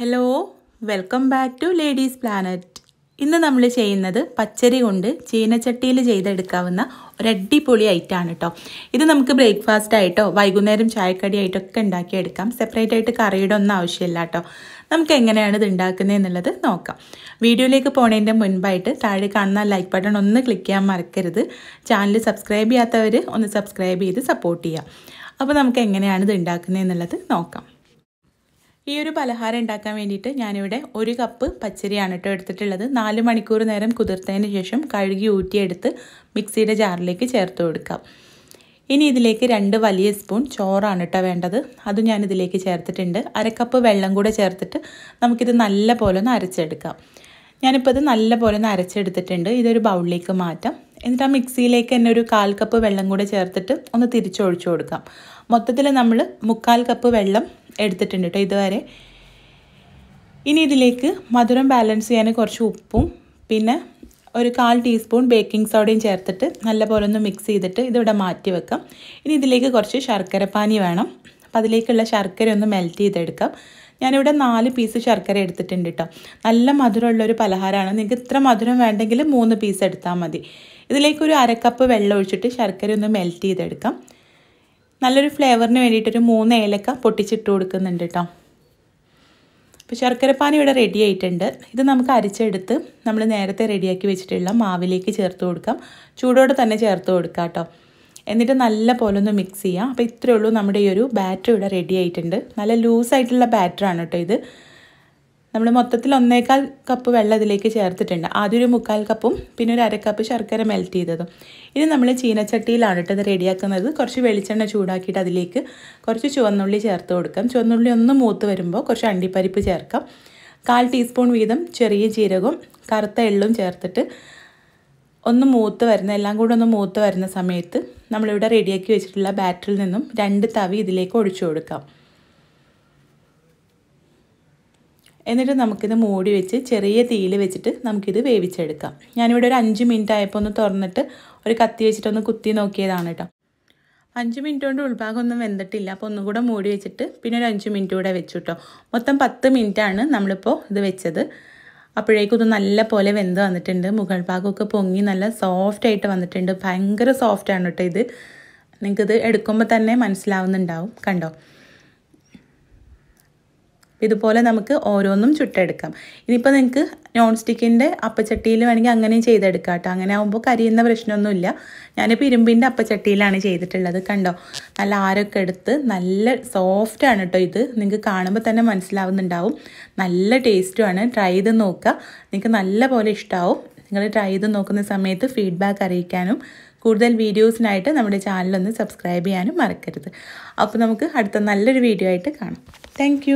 hello welcome back to ladies planet ഇന്ന് നമ്മൾ ചെയ്യുന്നത് പച്ചരി കൊണ്ട് ചീനച്ചട്ടിയിൽ ചെയ്തെടുക്കാവുന്ന ഒരു അടിപൊളി ഐറ്റമാണ് കേട്ടോ ഇത് നമുക്ക് ബ്രേക്ക്ഫാസ്റ്റ് ആയിട്ടോ വൈകുന്നേരം ചായക്കടി ആയിട്ടൊക്കെ ഉണ്ടാക്കിയെടുക്കാം സെപ്പറേറ്റ് ആയിട്ട് കറിയുടെ ഒന്നും ആവശ്യമില്ല കേട്ടോ നമുക്ക് എങ്ങനെയാണ് ഇത് ഉണ്ടാക്കുന്നത് എന്നുള്ളത് നോക്കാം വീഡിയോയിലേക്ക് പോണതിൻ്റെ മുൻപായിട്ട് താഴെ കാണുന്ന ലൈക്ക് ബട്ടൺ ഒന്ന് ക്ലിക്ക് ചെയ്യാൻ മറക്കരുത് ചാനൽ സബ്സ്ക്രൈബ് ചെയ്യാത്തവർ ഒന്ന് സബ്സ്ക്രൈബ് ചെയ്ത് സപ്പോർട്ട് ചെയ്യുക അപ്പോൾ നമുക്ക് എങ്ങനെയാണ് ഇത് ഉണ്ടാക്കുന്നത് എന്നുള്ളത് നോക്കാം ഈ ഒരു പലഹാരം ഉണ്ടാക്കാൻ വേണ്ടിയിട്ട് ഞാനിവിടെ ഒരു കപ്പ് പച്ചരിയാണ് കേട്ടോ എടുത്തിട്ടുള്ളത് നാല് മണിക്കൂർ നേരം കുതിർത്തതിന് ശേഷം കഴുകി ഊറ്റിയെടുത്ത് മിക്സിയുടെ ജാറിലേക്ക് ചേർത്ത് കൊടുക്കാം ഇനി ഇതിലേക്ക് രണ്ട് വലിയ സ്പൂൺ ചോറാണ് കേട്ടോ വേണ്ടത് ഞാൻ ഞാനിതിലേക്ക് ചേർത്തിട്ടുണ്ട് അരക്കപ്പ് വെള്ളം കൂടെ ചേർത്തിട്ട് നമുക്കിത് നല്ല പോലെ ഒന്ന് അരച്ചെടുക്കാം ഞാനിപ്പോൾ ഇത് നല്ല പോലെ ഒന്ന് അരച്ചെടുത്തിട്ടുണ്ട് ഇതൊരു ബൗളിലേക്ക് മാറ്റാം എന്നിട്ട് ആ മിക്സിയിലേക്ക് തന്നെ ഒരു കാൽ കപ്പ് വെള്ളം കൂടെ ചേർത്തിട്ട് ഒന്ന് തിരിച്ചൊഴിച്ചു കൊടുക്കാം മൊത്തത്തിൽ നമ്മൾ മുക്കാൽ കപ്പ് വെള്ളം എടുത്തിട്ടുണ്ട് കേട്ടോ ഇതുവരെ ഇനി ഇതിലേക്ക് മധുരം ബാലൻസ് ചെയ്യാൻ കുറച്ച് ഉപ്പും പിന്നെ ഒരു കാൽ ടീസ്പൂൺ ബേക്കിംഗ് സോഡയും ചേർത്തിട്ട് നല്ലപോലെ ഒന്ന് മിക്സ് ചെയ്തിട്ട് ഇതിവിടെ മാറ്റി വെക്കാം ഇനി ഇതിലേക്ക് കുറച്ച് ശർക്കരപ്പാനി വേണം അപ്പോൾ അതിലേക്കുള്ള ശർക്കര ഒന്ന് മെൽറ്റ് ചെയ്തെടുക്കാം ഞാനിവിടെ നാല് പീസ് ശർക്കര എടുത്തിട്ടുണ്ട് കേട്ടോ നല്ല മധുരമുള്ളൊരു പലഹാരമാണ് നിങ്ങൾക്ക് ഇത്ര മധുരം വേണ്ടെങ്കിൽ മൂന്ന് പീസ് എടുത്താൽ മതി ഇതിലേക്ക് ഒരു അരക്കപ്പ് വെള്ളം ഒഴിച്ചിട്ട് ശർക്കര ഒന്ന് മെൽറ്റ് ചെയ്തെടുക്കാം നല്ലൊരു ഫ്ലേവറിന് വേണ്ടിയിട്ടൊരു മൂന്ന് ഏലക്ക പൊട്ടിച്ചിട്ട് കൊടുക്കുന്നുണ്ട് കേട്ടോ അപ്പോൾ ശർക്കര ശർക്കരപ്പാനി ഇവിടെ റെഡി ആയിട്ടുണ്ട് ഇത് നമുക്ക് അരിച്ചെടുത്ത് നമ്മൾ നേരത്തെ റെഡിയാക്കി വെച്ചിട്ടുള്ള മാവിലേക്ക് ചേർത്ത് കൊടുക്കാം ചൂടോടെ തന്നെ ചേർത്ത് കൊടുക്കാം കേട്ടോ എന്നിട്ട് നല്ല പോലെ ഒന്ന് മിക്സ് ചെയ്യാം അപ്പോൾ ഇത്രയേ ഉള്ളൂ നമ്മുടെ ഈ ഒരു ബാറ്റർ ഇവിടെ റെഡി ആയിട്ടുണ്ട് നല്ല ലൂസായിട്ടുള്ള ബാറ്ററാണ് കേട്ടോ ഇത് നമ്മൾ മൊത്തത്തിൽ ഒന്നേകാൽ കപ്പ് വെള്ളം ഇതിലേക്ക് ചേർത്തിട്ടുണ്ട് ആദ്യം ഒരു മുക്കാൽ കപ്പും പിന്നെ ഒരു അരക്കപ്പ് ശർക്കര മെൽറ്റ് ചെയ്തതും ഇത് നമ്മൾ ചീനച്ചട്ടിയിലാണ് കേട്ടത് റെഡിയാക്കുന്നത് കുറച്ച് വെളിച്ചെണ്ണ ചൂടാക്കിയിട്ട് അതിലേക്ക് കുറച്ച് ചുവന്നുള്ളി ചേർത്ത് കൊടുക്കാം ചുവന്നുള്ളി ഒന്ന് മൂത്ത് വരുമ്പോൾ കുറച്ച് അണ്ടിപ്പരിപ്പ് ചേർക്കാം കാൽ ടീസ്പൂൺ വീതം ചെറിയ ജീരകവും കറുത്ത എള്ളും ചേർത്തിട്ട് ഒന്ന് മൂത്ത് വരുന്ന എല്ലാം കൂടെ ഒന്ന് മൂത്ത് വരുന്ന സമയത്ത് നമ്മളിവിടെ റെഡിയാക്കി വെച്ചിട്ടുള്ള ബാറ്ററിൽ നിന്നും രണ്ട് തവി ഇതിലേക്ക് ഒഴിച്ചു കൊടുക്കാം എന്നിട്ട് നമുക്കിത് മൂടി വെച്ച് ചെറിയ തീയിൽ വെച്ചിട്ട് നമുക്കിത് വേവിച്ചെടുക്കാം ഞാനിവിടെ ഒരു അഞ്ച് മിനിറ്റ് ആയപ്പോൾ ഒന്ന് തുറന്നിട്ട് ഒരു കത്തി വെച്ചിട്ടൊന്ന് കുത്തി നോക്കിയതാണ് കേട്ടോ അഞ്ച് മിനിറ്റ് കൊണ്ട് ഉൾഭാഗം ഒന്നും വെന്തിട്ടില്ല അപ്പോൾ ഒന്നും കൂടെ മൂടി വെച്ചിട്ട് പിന്നെ ഒരു അഞ്ച് മിനിറ്റ് കൂടെ വെച്ചു കേട്ടോ മൊത്തം പത്ത് മിനിറ്റാണ് നമ്മളിപ്പോൾ ഇത് വെച്ചത് അപ്പോഴേക്കും ഇത് നല്ല പോലെ വെന്ത് വന്നിട്ടുണ്ട് മുകൾ ഭാഗമൊക്കെ പൊങ്ങി നല്ല സോഫ്റ്റ് ആയിട്ട് വന്നിട്ടുണ്ട് ഭയങ്കര സോഫ്റ്റ് ആണ് കേട്ടോ ഇത് നിങ്ങൾക്കിത് എടുക്കുമ്പോൾ തന്നെ മനസ്സിലാവുന്നുണ്ടാവും കണ്ടോ ഇതുപോലെ നമുക്ക് ഓരോന്നും ചുട്ടെടുക്കാം ഇനിയിപ്പോൾ നിങ്ങൾക്ക് നോൺ സ്റ്റിക്കിൻ്റെ അപ്പച്ചട്ടിയിൽ വേണമെങ്കിൽ അങ്ങനെയും ചെയ്തെടുക്കാം കേട്ടോ അങ്ങനെ ആകുമ്പോൾ കരിയുന്ന പ്രശ്നമൊന്നുമില്ല ഞാനിപ്പോൾ ഇരുമ്പിൻ്റെ അപ്പച്ചട്ടിയിലാണ് ചെയ്തിട്ടുള്ളത് കണ്ടോ നല്ല ആരൊക്കെ എടുത്ത് നല്ല സോഫ്റ്റാണ് കേട്ടോ ഇത് നിങ്ങൾക്ക് കാണുമ്പോൾ തന്നെ മനസ്സിലാവുന്നുണ്ടാവും നല്ല ടേസ്റ്റുമാണ് ട്രൈ ചെയ്ത് നോക്കുക നിങ്ങൾക്ക് നല്ല പോലെ ഇഷ്ടമാവും നിങ്ങൾ ട്രൈ ചെയ്ത് നോക്കുന്ന സമയത്ത് ഫീഡ്ബാക്ക് അറിയിക്കാനും കൂടുതൽ വീഡിയോസിനായിട്ട് നമ്മുടെ ചാനലൊന്ന് സബ്സ്ക്രൈബ് ചെയ്യാനും മറക്കരുത് അപ്പോൾ നമുക്ക് അടുത്ത നല്ലൊരു വീഡിയോ ആയിട്ട് കാണാം താങ്ക്